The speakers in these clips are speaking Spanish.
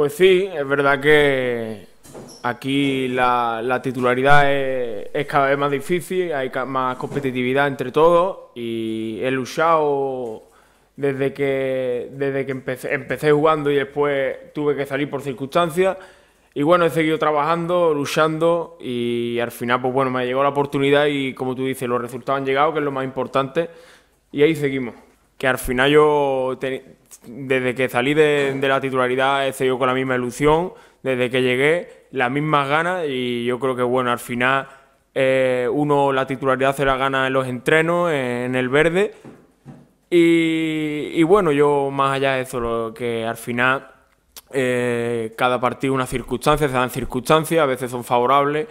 Pues sí, es verdad que aquí la, titularidad es, cada vez más difícil, hay más competitividad entre todos y he luchado desde que, desde que empecé, empecé jugando y después tuve que salir por circunstancias. Y bueno, he seguido trabajando, luchando y al final, pues bueno, me llegó la oportunidad y como tú dices, los resultados han llegado, que es lo más importante, y ahí seguimos que al final yo, desde que salí de, la titularidad, he seguido con la misma ilusión, desde que llegué, las mismas ganas y yo creo que bueno, al final eh, uno la titularidad se la gana en los entrenos, en el verde. Y, bueno, yo más allá de eso, que al final eh, cada partido una circunstancia, se dan circunstancias, a veces son favorables,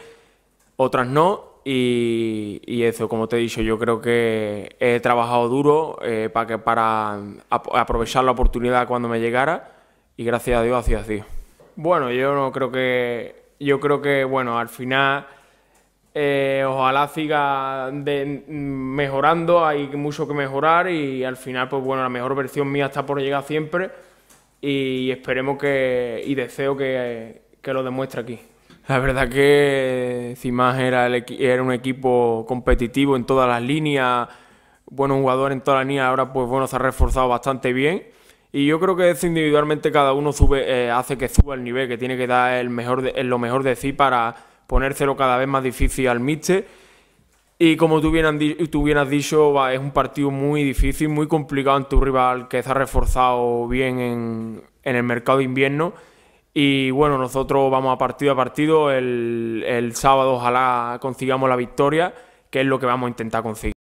otras no, y, eso, como te he dicho, yo creo que he trabajado duro eh, para, que, para aprovechar la oportunidad cuando me llegara y gracias a Dios ha sido así. Bueno, yo no creo que, yo creo que, bueno, al final eh, ojalá siga mm, mejorando, hay mucho que mejorar y al final, pues bueno, la mejor versión mía está por llegar siempre y esperemos que, y deseo que, que lo demuestre aquí. La verdad que Cimás era, era un equipo competitivo en todas las líneas, un jugador en todas las líneas, ahora pues bueno, se ha reforzado bastante bien. Y yo creo que eso individualmente cada uno eh, hace que suba el nivel, que tiene que dar el mejor lo mejor de sí para ponérselo cada vez más difícil al mixte. Y como tú bien, tú bien has dicho, es un partido muy difícil, muy complicado en tu rival que se ha reforzado bien en, en el mercado de invierno y bueno, nosotros vamos a partido a partido. El, el sábado ojalá consigamos la victoria, que es lo que vamos a intentar conseguir.